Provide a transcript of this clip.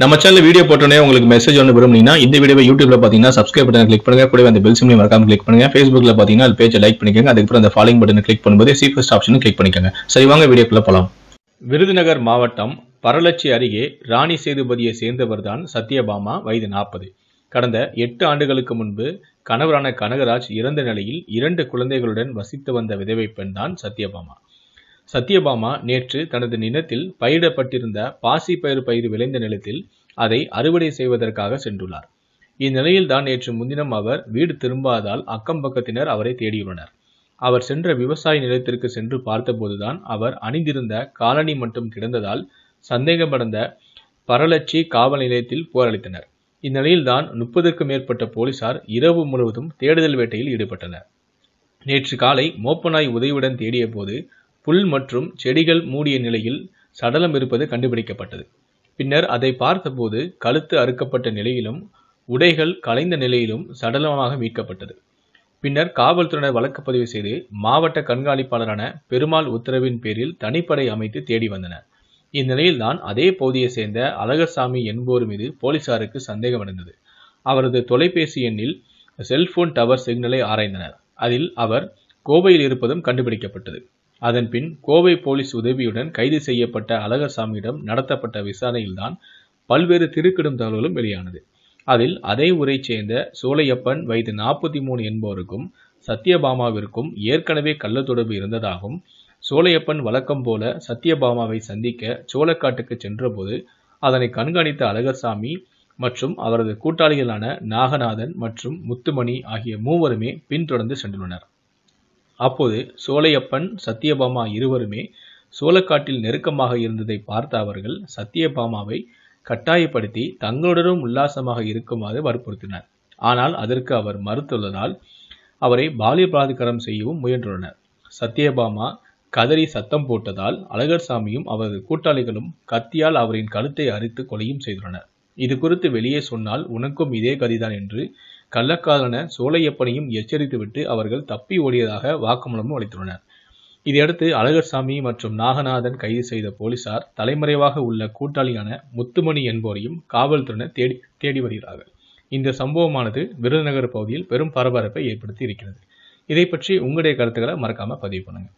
நம்ம channel video போட்டோன்னே உங்களுக்கு மெசேஜ் ஒன்று விரும்புனீங்கன்னா இந்த வீடியோ யூடியூப்ல பார்த்தீங்கன்னா சப்ஸ்கிரைப் பட்டன் கிளிக் பண்ணுங்க கூட அந்த பெல் சிம்லையும் மறக்காம கிளிக் பண்ணுங்க ஃபேஸ்புக்ல பார்த்தீங்கன்னா அது பேஜை லைக் பண்ணிக்கோங்க அதுக்கப்புறம் அந்த ஃபாலோயிங் பட்டன் கிளிக் பண்ணும்போது சீஃபஸ்ட் ஆப்ஷன் கிளிக் பண்ணிக்கோங்க சரி வாங்க வீடியோக்குள்ள போகலாம் விருதுநகர் மாவட்டம் பரலட்சி அருகே ராணி சேதுபதியை சேர்ந்தவர் தான் சத்யபாமா வயது நாற்பது கடந்த எட்டு ஆண்டுகளுக்கு முன்பு கணவரான கனகராஜ் இறந்த நிலையில் இரண்டு குழந்தைகளுடன் வசித்து வந்த விதவை பெண் தான் சத்யபாமா சத்யபாமா நேற்று தனது நிலத்தில் பயிரிடப்பட்டிருந்த பாசி பயிர் பயிர் விளைந்த நிலத்தில் அதை அறுவடை செய்வதற்காக சென்றுள்ளார் இந்நிலையில்தான் நேற்று முன்தினம் அவர் வீடு திரும்பாதால் அக்கம் பக்கத்தினர் அவரை தேடியுள்ளனர் அவர் சென்ற விவசாய நிலத்திற்கு சென்று பார்த்தபோதுதான் அவர் அணிந்திருந்த காலணி மட்டும் கிடந்ததால் சந்தேகமடைந்த பரலட்சி காவல் நிலையத்தில் போரளித்தனர் இந்நிலையில்தான் முப்பதுக்கும் மேற்பட்ட போலீசார் இரவு முழுவதும் தேடுதல் வேட்டையில் ஈடுபட்டனர் நேற்று காலை மோப்பநாய் உதவியுடன் தேடிய போது புல் மற்றும் செடிகள் மூடிய நிலையில் சடலம் இருப்பது கண்டுபிடிக்கப்பட்டது பின்னர் அதை பார்த்தபோது கழுத்து அறுக்கப்பட்ட நிலையிலும் உடைகள் கலைந்த நிலையிலும் சடலமாக மீட்கப்பட்டது பின்னர் காவல்துறையினர் வழக்கு பதிவு செய்து மாவட்ட கண்காணிப்பாளரான பெருமாள் உத்தரவின் பேரில் தனிப்படை அமைத்து தேடி வந்தனர் இந்நிலையில்தான் அதே போதியை சேர்ந்த அழகர்சாமி என்போர் மீது போலீசாருக்கு சந்தேகம் அடைந்தது அவரது தொலைபேசி எண்ணில் செல்போன் டவர் சிக்னலை ஆராய்ந்தனர் அதில் அவர் கோவையில் இருப்பதும் கண்டுபிடிக்கப்பட்டது அதன்பின் கோவை போலீஸ் உதவியுடன் கைது செய்யப்பட்ட அழகசாமியிடம் நடத்தப்பட்ட விசாரணையில்தான் பல்வேறு திருக்கிடும் தகவல்களும் வெளியானது அதில் அதே உரை சேர்ந்த சோலையப்பன் வயது நாற்பத்தி மூணு என்பவருக்கும் சத்யபாமாவிற்கும் ஏற்கனவே கள்ள தொடர்பு இருந்ததாகவும் சோலையப்பன் வழக்கம் போல சத்யபாமாவை சந்திக்க சோழக்காட்டுக்கு சென்றபோது அதனை கண்காணித்த அழகர்சாமி மற்றும் அவரது கூட்டாளிகளான நாகநாதன் மற்றும் முத்துமணி ஆகிய மூவருமே பின்தொடர்ந்து சென்றுள்ளனர் அப்போது சோலையப்பன் சத்தியபாமா இருவருமே சோளக்காட்டில் நெருக்கமாக இருந்ததை பார்த்த அவர்கள் சத்தியபாமாவை கட்டாயப்படுத்தி தங்களுடனும் உல்லாசமாக இருக்குமாறு வற்புறுத்தினர் ஆனால் அதற்கு அவர் மறுத்துள்ளதால் அவரை பாலிய பிராதிகாரம் செய்யவும் முயன்றுள்ளனர் சத்தியபாமா கதறி சத்தம் போட்டதால் அழகர் சாமியும் அவரது கூட்டாளிகளும் கத்தியால் அவரின் கழுத்தை அரித்து கொலையும் செய்துள்ளனர் இது குறித்து வெளியே சொன்னால் உனக்கும் இதே கதிதான் என்று கள்ளக்காதலன சோலையப்பனையும் எச்சரித்துவிட்டு அவர்கள் தப்பி ஓடியதாக வாக்குமூலமும் அளித்துள்ளனர் இதையடுத்து அழகர்சாமி மற்றும் நாகநாதன் கைது செய்த போலீசார் தலைமறைவாக உள்ள கூட்டாளியான முத்துமணி என்போரையும் காவல்துறையினர் தேடி தேடி வருகிறார்கள் இந்த சம்பவமானது விருதுநகர் பகுதியில் பெரும் பரபரப்பை ஏற்படுத்தி இருக்கிறது இதை பற்றி உங்களுடைய கருத்துக்களை மறக்காம பதிவு பண்ணுங்க